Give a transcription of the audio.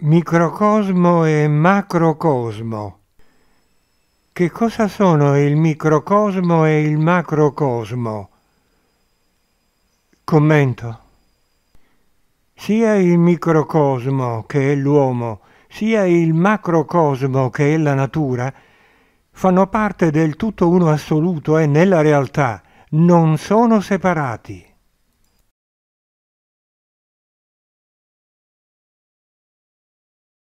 Microcosmo e macrocosmo. Che cosa sono il microcosmo e il macrocosmo? Commento. Sia il microcosmo, che è l'uomo, sia il macrocosmo, che è la natura, fanno parte del tutto uno assoluto e nella realtà non sono separati.